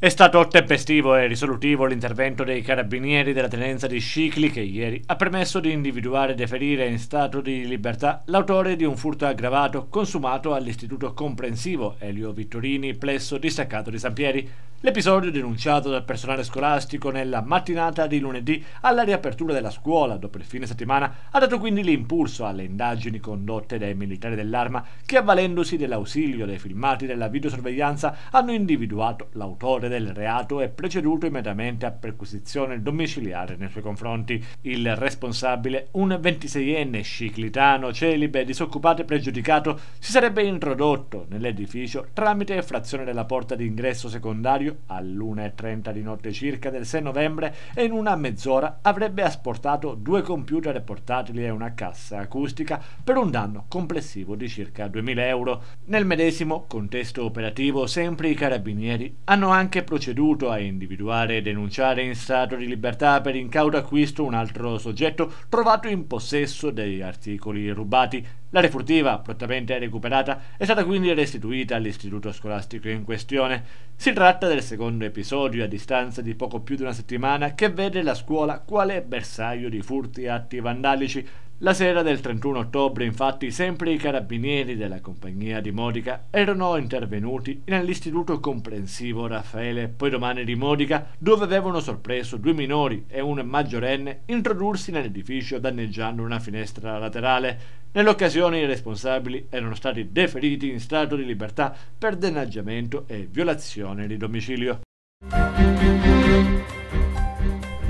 È stato tempestivo e risolutivo l'intervento dei carabinieri della tenenza di Scicli che ieri ha permesso di individuare e deferire in stato di libertà l'autore di un furto aggravato consumato all'Istituto Comprensivo Elio Vittorini, plesso distaccato di San Pieri. L'episodio denunciato dal personale scolastico nella mattinata di lunedì alla riapertura della scuola dopo il fine settimana ha dato quindi l'impulso alle indagini condotte dai militari dell'arma che avvalendosi dell'ausilio dei filmati della videosorveglianza hanno individuato l'autore del reato e preceduto immediatamente a perquisizione domiciliare nei suoi confronti. Il responsabile, un 26enne sciclitano celibe disoccupato e pregiudicato, si sarebbe introdotto nell'edificio tramite effrazione della porta d'ingresso secondario orario, all'1.30 di notte circa del 6 novembre, e in una mezz'ora avrebbe asportato due computer portatili e una cassa acustica per un danno complessivo di circa 2.000 euro. Nel medesimo contesto operativo, sempre i carabinieri hanno anche proceduto a individuare e denunciare in stato di libertà per incauto acquisto un altro soggetto trovato in possesso degli articoli rubati la refurtiva, prontamente recuperata, è stata quindi restituita all'istituto scolastico in questione. Si tratta del del secondo episodio a distanza di poco più di una settimana che vede la scuola quale bersaglio di furti e atti vandalici la sera del 31 ottobre, infatti, sempre i carabinieri della compagnia di Modica erano intervenuti nell'istituto comprensivo Raffaele poi domani di Modica, dove avevano sorpreso due minori e un maggiorenne introdursi nell'edificio danneggiando una finestra laterale. Nell'occasione i responsabili erano stati deferiti in stato di libertà per denaggiamento e violazione di domicilio.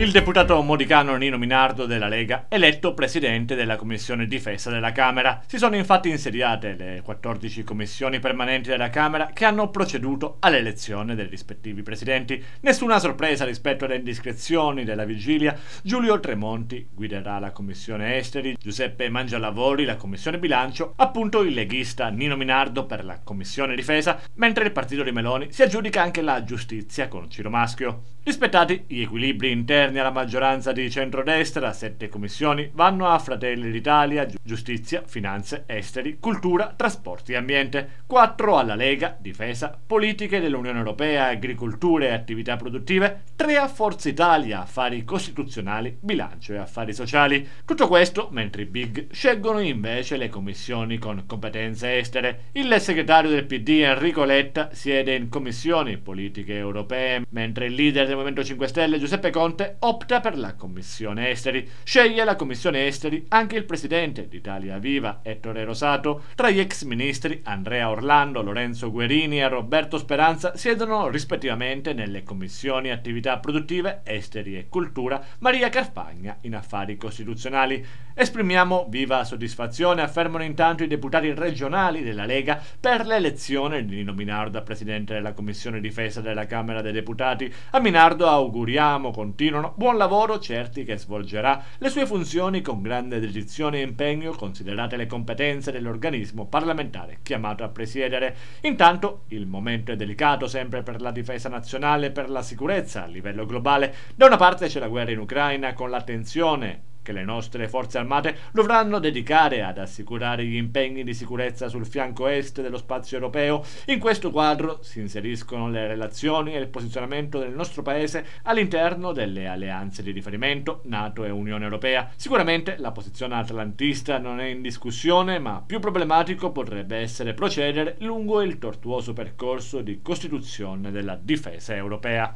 Il deputato modicano Nino Minardo della Lega, eletto presidente della Commissione Difesa della Camera. Si sono infatti insediate le 14 commissioni permanenti della Camera che hanno proceduto all'elezione dei rispettivi presidenti. Nessuna sorpresa rispetto alle indiscrezioni della vigilia. Giulio Tremonti guiderà la Commissione Esteri, Giuseppe Mangialavori la Commissione Bilancio, appunto il leghista Nino Minardo per la Commissione Difesa, mentre il partito di Meloni si aggiudica anche la giustizia con Ciro Maschio. Rispettati gli equilibri interni alla maggioranza di centrodestra, sette commissioni vanno a Fratelli d'Italia, Giustizia, Finanze, Esteri, Cultura, Trasporti e Ambiente, quattro alla Lega, Difesa, Politiche dell'Unione Europea, Agricoltura e Attività Produttive, tre a Forza Italia, Affari Costituzionali, Bilancio e Affari Sociali. Tutto questo mentre i Big scelgono invece le commissioni con competenze estere. Il segretario del PD Enrico Letta siede in commissioni Politiche Europee, mentre il leader del Movimento 5 Stelle Giuseppe Conte opta per la Commissione Esteri. Sceglie la Commissione Esteri anche il presidente d'Italia Viva, Ettore Rosato. Tra gli ex ministri Andrea Orlando, Lorenzo Guerini e Roberto Speranza siedono rispettivamente nelle commissioni attività produttive, esteri e cultura, Maria Carfagna in affari costituzionali. Esprimiamo viva soddisfazione, affermano intanto i deputati regionali della Lega per l'elezione di nominare a presidente della Commissione Difesa della Camera dei Deputati a Minardo riguardo auguriamo continuano buon lavoro certi che svolgerà le sue funzioni con grande dedizione e impegno considerate le competenze dell'organismo parlamentare chiamato a presiedere. Intanto il momento è delicato sempre per la difesa nazionale e per la sicurezza a livello globale. Da una parte c'è la guerra in Ucraina con la tensione che le nostre forze armate dovranno dedicare ad assicurare gli impegni di sicurezza sul fianco est dello spazio europeo, in questo quadro si inseriscono le relazioni e il posizionamento del nostro Paese all'interno delle alleanze di riferimento NATO e Unione Europea. Sicuramente la posizione atlantista non è in discussione, ma più problematico potrebbe essere procedere lungo il tortuoso percorso di costituzione della difesa europea.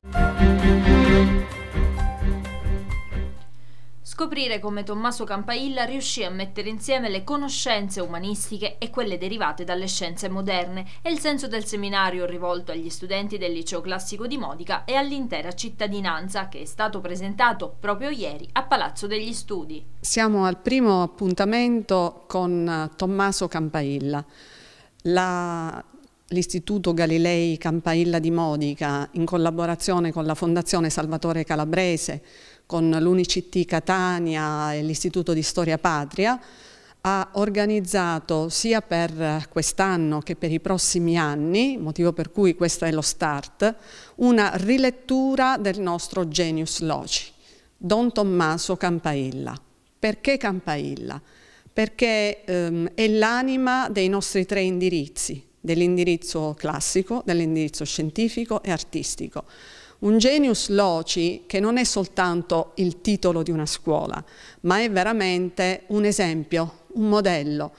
Scoprire come Tommaso Campailla riuscì a mettere insieme le conoscenze umanistiche e quelle derivate dalle scienze moderne è il senso del seminario rivolto agli studenti del Liceo Classico di Modica e all'intera cittadinanza che è stato presentato proprio ieri a Palazzo degli Studi. Siamo al primo appuntamento con eh, Tommaso Campailla. La l'Istituto Galilei Campailla di Modica in collaborazione con la Fondazione Salvatore Calabrese, con l'Unicity Catania e l'Istituto di Storia Patria, ha organizzato sia per quest'anno che per i prossimi anni, motivo per cui questo è lo start, una rilettura del nostro Genius Loci, Don Tommaso Campailla. Perché Campailla? Perché ehm, è l'anima dei nostri tre indirizzi, dell'indirizzo classico, dell'indirizzo scientifico e artistico. Un genius loci che non è soltanto il titolo di una scuola, ma è veramente un esempio, un modello,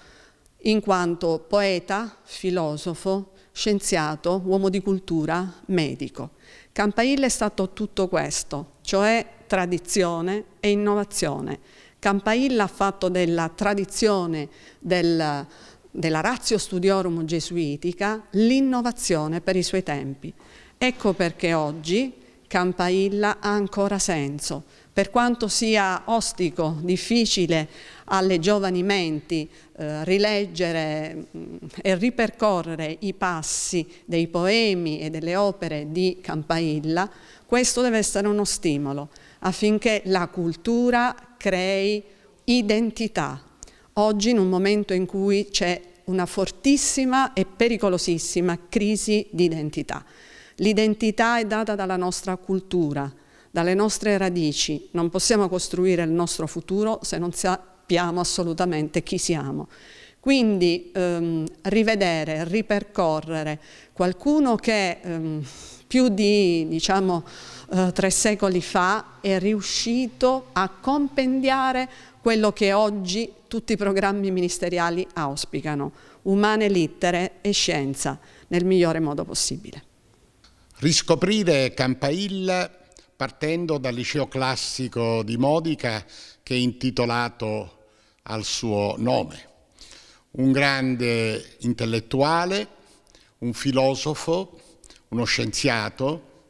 in quanto poeta, filosofo, scienziato, uomo di cultura, medico. Campanile è stato tutto questo, cioè tradizione e innovazione. Campailla ha fatto della tradizione del, della ratio studiorum gesuitica l'innovazione per i suoi tempi. Ecco perché oggi Campailla ha ancora senso, per quanto sia ostico, difficile alle giovani menti eh, rileggere mh, mm, e ripercorrere i passi dei poemi e delle opere di Campailla, questo deve essere uno stimolo affinché la cultura crei identità. Oggi in un momento in cui c'è una fortissima e pericolosissima crisi di identità. L'identità è data dalla nostra cultura, dalle nostre radici. Non possiamo costruire il nostro futuro se non sappiamo assolutamente chi siamo. Quindi ehm, rivedere, ripercorrere qualcuno che ehm, più di diciamo, eh, tre secoli fa è riuscito a compendiare quello che oggi tutti i programmi ministeriali auspicano, umane lettere e scienza, nel migliore modo possibile. Riscoprire Campailla partendo dal liceo classico di Modica che è intitolato al suo nome. Un grande intellettuale, un filosofo, uno scienziato,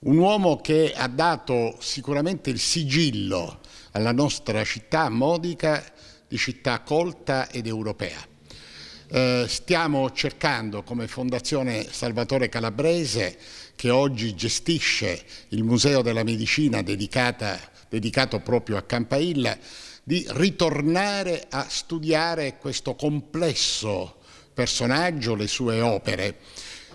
un uomo che ha dato sicuramente il sigillo alla nostra città modica di città colta ed europea. Eh, stiamo cercando come Fondazione Salvatore Calabrese, che oggi gestisce il Museo della Medicina dedicata, dedicato proprio a Campailla, di ritornare a studiare questo complesso personaggio, le sue opere.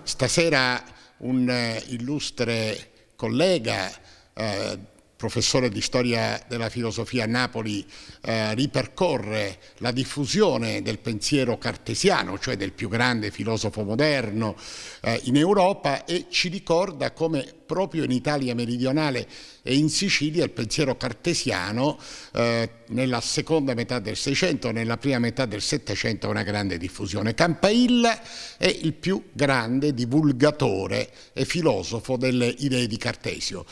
Stasera un eh, illustre collega eh, professore di storia della filosofia a Napoli, eh, ripercorre la diffusione del pensiero cartesiano, cioè del più grande filosofo moderno eh, in Europa e ci ricorda come proprio in Italia meridionale e in Sicilia il pensiero cartesiano eh, nella seconda metà del Seicento, nella prima metà del Settecento ha una grande diffusione. Campailla è il più grande divulgatore e filosofo delle idee di Cartesio.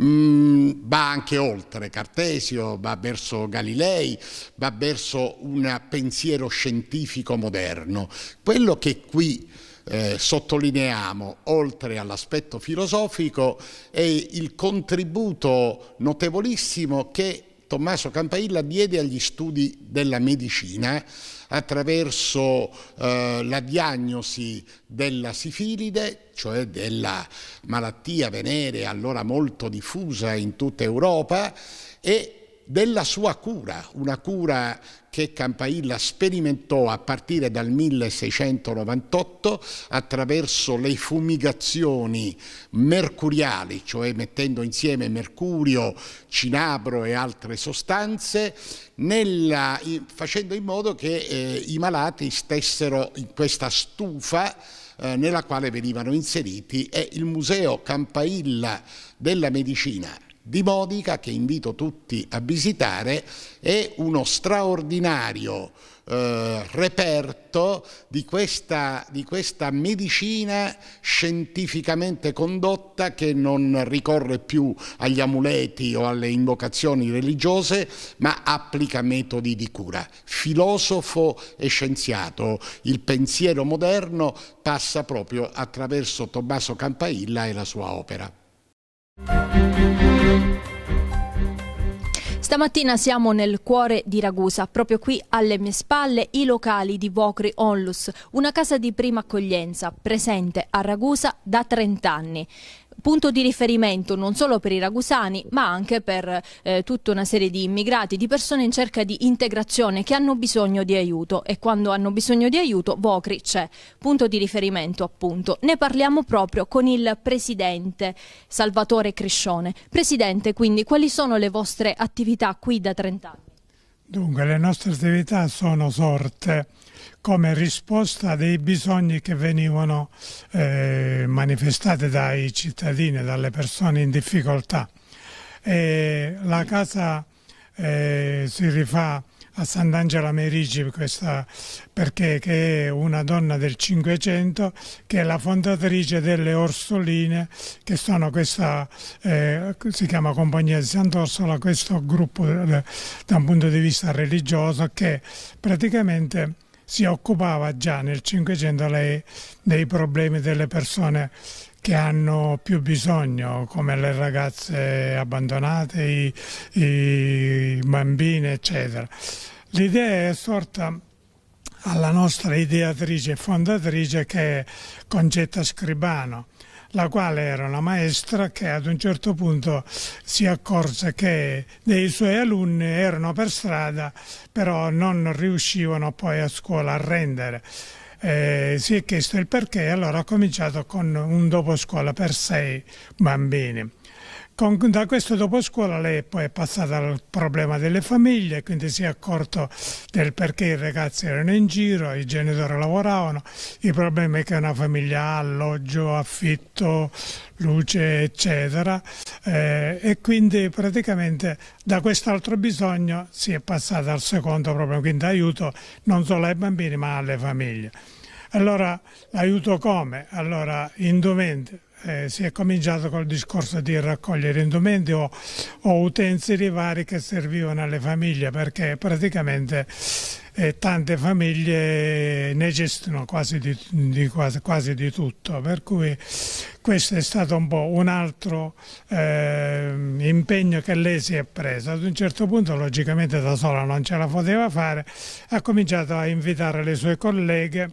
Mm, va anche oltre Cartesio, va verso Galilei, va verso un pensiero scientifico moderno. Quello che qui eh, sottolineiamo, oltre all'aspetto filosofico, è il contributo notevolissimo che Tommaso Campailla diede agli studi della medicina attraverso eh, la diagnosi della sifilide, cioè della malattia venere allora molto diffusa in tutta Europa, e della sua cura, una cura che Campailla sperimentò a partire dal 1698 attraverso le fumigazioni mercuriali, cioè mettendo insieme mercurio, cinabro e altre sostanze, nella, facendo in modo che eh, i malati stessero in questa stufa eh, nella quale venivano inseriti e il Museo Campailla della Medicina di Modica che invito tutti a visitare, è uno straordinario eh, reperto di questa, di questa medicina scientificamente condotta che non ricorre più agli amuleti o alle invocazioni religiose ma applica metodi di cura. Filosofo e scienziato, il pensiero moderno passa proprio attraverso Tommaso Campailla e la sua opera. Stamattina siamo nel cuore di Ragusa, proprio qui alle mie spalle i locali di Vocri Onlus, una casa di prima accoglienza presente a Ragusa da 30 anni punto di riferimento non solo per i ragusani ma anche per eh, tutta una serie di immigrati, di persone in cerca di integrazione che hanno bisogno di aiuto e quando hanno bisogno di aiuto Vocri c'è, punto di riferimento appunto. Ne parliamo proprio con il Presidente Salvatore Criscione. Presidente, quindi quali sono le vostre attività qui da 30 anni? Dunque, le nostre attività sono sorte come risposta dei bisogni che venivano eh, manifestati dai cittadini, dalle persone in difficoltà. E la casa eh, si rifà a Sant'Angela Merigi questa, perché è una donna del Cinquecento che è la fondatrice delle Orsoline che sono questa eh, si chiama Compagnia di Sant'Orsola questo gruppo eh, da un punto di vista religioso che praticamente si occupava già nel Cinquecento dei problemi delle persone che hanno più bisogno, come le ragazze abbandonate, i, i bambini, eccetera. L'idea è sorta alla nostra ideatrice e fondatrice che è Concetta Scribano, la quale era una maestra che ad un certo punto si accorse che dei suoi alunni erano per strada, però non riuscivano poi a scuola a rendere. Eh, si è chiesto il perché, e allora ha cominciato con un dopo scuola per sei bambini. Con, da questo dopo scuola lei poi è passata al problema delle famiglie, quindi si è accorto del perché i ragazzi erano in giro, i genitori lavoravano, i problemi che una famiglia ha, alloggio, affitto, luce, eccetera. Eh, e quindi praticamente da quest'altro bisogno si è passata al secondo problema, quindi aiuto non solo ai bambini ma alle famiglie. Allora, aiuto come? Allora, indumenti, eh, si è cominciato col discorso di raccogliere indumenti o, o utensili vari che servivano alle famiglie perché praticamente eh, tante famiglie necessitano quasi di, di, quasi, quasi di, tutto, per cui questo è stato un po' un altro eh, impegno che lei si è presa. Ad un certo punto logicamente da sola non ce la poteva fare, ha cominciato a invitare le sue colleghe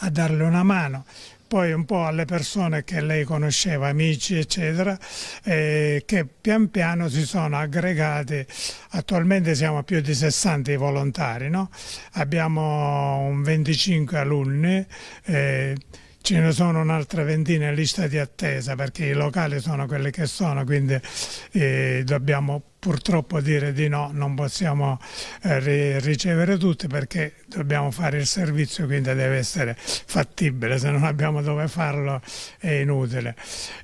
a darle una mano poi un po' alle persone che lei conosceva, amici eccetera, eh, che pian piano si sono aggregate, attualmente siamo più di 60 volontari, no? abbiamo un 25 alunni. Eh, ce ne sono un'altra ventina in lista di attesa perché i locali sono quelli che sono, quindi eh, dobbiamo purtroppo dire di no, non possiamo eh, ricevere tutti perché dobbiamo fare il servizio, quindi deve essere fattibile, se non abbiamo dove farlo è inutile.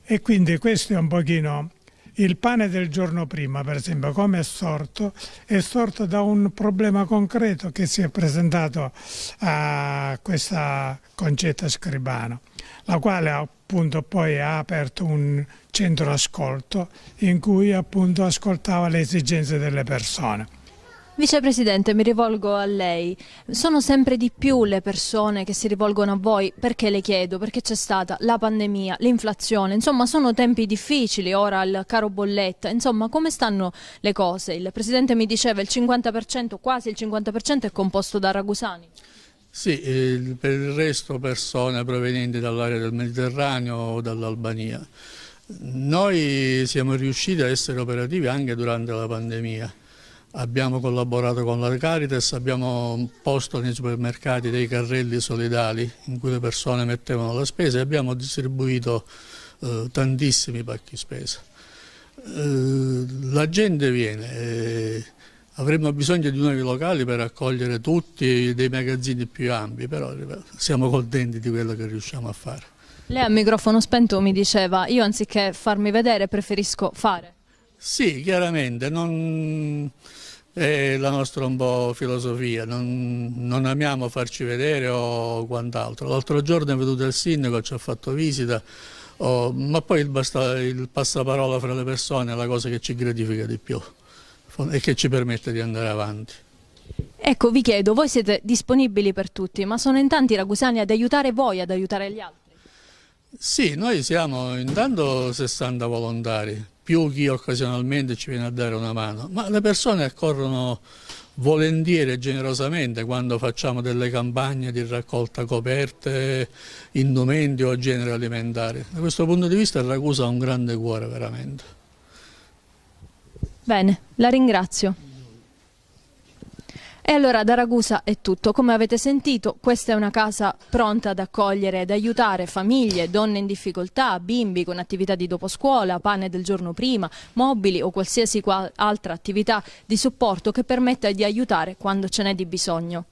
E quindi questo è un pochino il pane del giorno prima, per esempio, come è sorto? È sorto da un problema concreto che si è presentato a questa concetta Scribano, la quale appunto poi ha aperto un centro ascolto in cui appunto ascoltava le esigenze delle persone. Vicepresidente, mi rivolgo a lei. Sono sempre di più le persone che si rivolgono a voi perché le chiedo, perché c'è stata la pandemia, l'inflazione, insomma sono tempi difficili, ora il caro bolletta, insomma come stanno le cose? Il Presidente mi diceva il 50%, quasi il 50% è composto da ragusani. Sì, per il resto persone provenienti dall'area del Mediterraneo o dall'Albania. Noi siamo riusciti a essere operativi anche durante la pandemia abbiamo collaborato con la Caritas, abbiamo posto nei supermercati dei carrelli solidali in cui le persone mettevano la spesa e abbiamo distribuito eh, tantissimi pacchi spesa. Eh, la gente viene, eh, avremmo bisogno di nuovi locali per accogliere tutti dei magazzini più ampi, però eh, siamo contenti di quello che riusciamo a fare. Lei a microfono spento mi diceva, io anziché farmi vedere preferisco fare. Sì, chiaramente, non è la nostra un po' filosofia, non, non amiamo farci vedere o quant'altro. L'altro giorno è venuto il sindaco, ci ha fatto visita, oh, ma poi il, basta, il passaparola fra le persone è la cosa che ci gratifica di più e che ci permette di andare avanti. Ecco, vi chiedo, voi siete disponibili per tutti, ma sono in tanti ragusani ad aiutare voi, ad aiutare gli altri? Sì, noi siamo intanto 60 volontari, più chi occasionalmente ci viene a dare una mano, ma le persone accorrono volentieri e generosamente quando facciamo delle campagne di raccolta coperte, indumenti o genere alimentare. Da questo punto di vista Ragusa ha un grande cuore veramente. Bene, la ringrazio. E allora da Ragusa è tutto. Come avete sentito, questa è una casa pronta ad accogliere ed aiutare famiglie, donne in difficoltà, bimbi con attività di dopo scuola, pane del giorno prima, mobili o qualsiasi altra attività di supporto che permetta di aiutare quando ce n'è di bisogno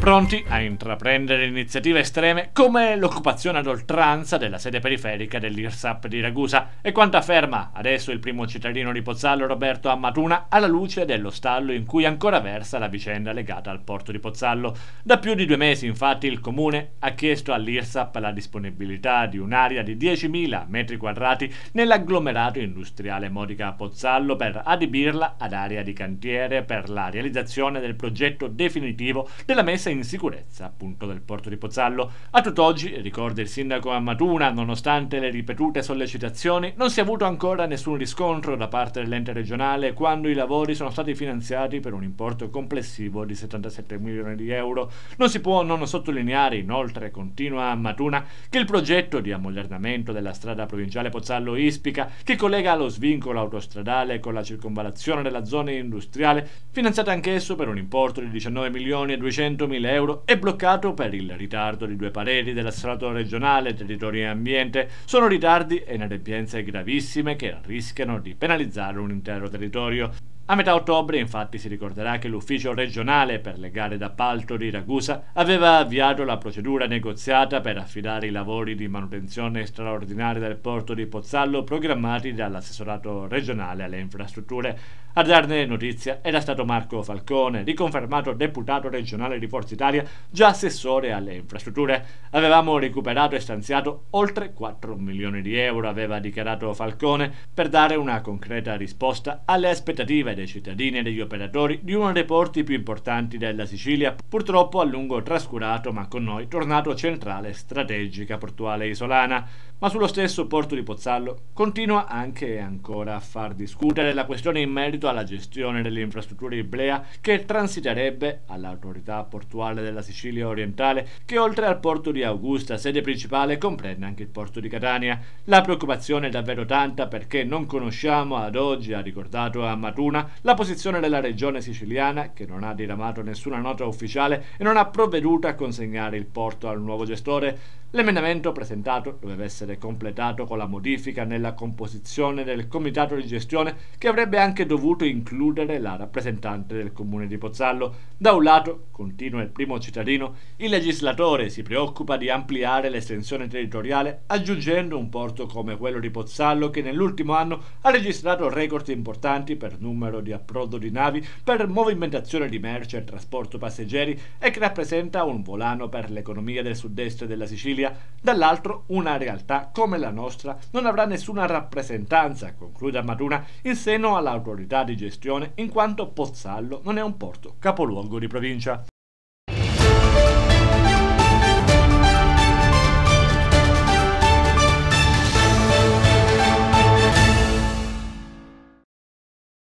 pronti a intraprendere iniziative estreme come l'occupazione ad oltranza della sede periferica dell'IRSAP di Ragusa e quanto afferma adesso il primo cittadino di Pozzallo Roberto Ammatuna alla luce dello stallo in cui ancora versa la vicenda legata al porto di Pozzallo. Da più di due mesi infatti il comune ha chiesto all'IRSAP la disponibilità di un'area di 10.000 metri quadrati nell'agglomerato industriale Modica a Pozzallo per adibirla ad area di cantiere per la realizzazione del progetto definitivo della messa messa in sicurezza appunto del porto di Pozzallo. A tutt'oggi, ricorda il sindaco Ammatuna, nonostante le ripetute sollecitazioni, non si è avuto ancora nessun riscontro da parte dell'ente regionale quando i lavori sono stati finanziati per un importo complessivo di 77 milioni di euro. Non si può non sottolineare inoltre, continua Ammatuna, che il progetto di ammodernamento della strada provinciale Pozzallo-Ispica, che collega lo svincolo autostradale con la circonvallazione della zona industriale, finanziato anch'esso per un importo di 19 milioni e 200 milioni 100.000 euro è bloccato per il ritardo di due pareri della strada regionale territorio e ambiente. Sono ritardi e inadempienze gravissime che rischiano di penalizzare un intero territorio. A metà ottobre infatti si ricorderà che l'ufficio regionale per le gare d'appalto di Ragusa aveva avviato la procedura negoziata per affidare i lavori di manutenzione straordinaria del porto di Pozzallo programmati dall'assessorato regionale alle infrastrutture. A darne notizia era stato Marco Falcone, riconfermato deputato regionale di Forza Italia, già assessore alle infrastrutture. Avevamo recuperato e stanziato oltre 4 milioni di euro, aveva dichiarato Falcone, per dare una concreta risposta alle aspettative dei cittadini e degli operatori di uno dei porti più importanti della Sicilia, purtroppo a lungo trascurato ma con noi tornato centrale strategica portuale isolana. Ma sullo stesso porto di Pozzallo continua anche e ancora a far discutere la questione in merito alla gestione delle infrastrutture iblea che transiterebbe all'autorità portuale della Sicilia orientale che oltre al porto di Augusta, sede principale, comprende anche il porto di Catania. La preoccupazione è davvero tanta perché non conosciamo ad oggi, ha ricordato a Matuna, la posizione della regione siciliana, che non ha diramato nessuna nota ufficiale e non ha provveduto a consegnare il porto al nuovo gestore, L'emendamento presentato doveva essere completato con la modifica nella composizione del comitato di gestione che avrebbe anche dovuto includere la rappresentante del comune di Pozzallo. Da un lato, continua il primo cittadino, il legislatore si preoccupa di ampliare l'estensione territoriale aggiungendo un porto come quello di Pozzallo che nell'ultimo anno ha registrato record importanti per numero di approdo di navi, per movimentazione di merce e trasporto passeggeri e che rappresenta un volano per l'economia del sud-est della Sicilia Sicilia, dall'altro una realtà come la nostra non avrà nessuna rappresentanza, conclude Maduna, in seno all'autorità di gestione, in quanto Pozzallo non è un porto capoluogo di provincia.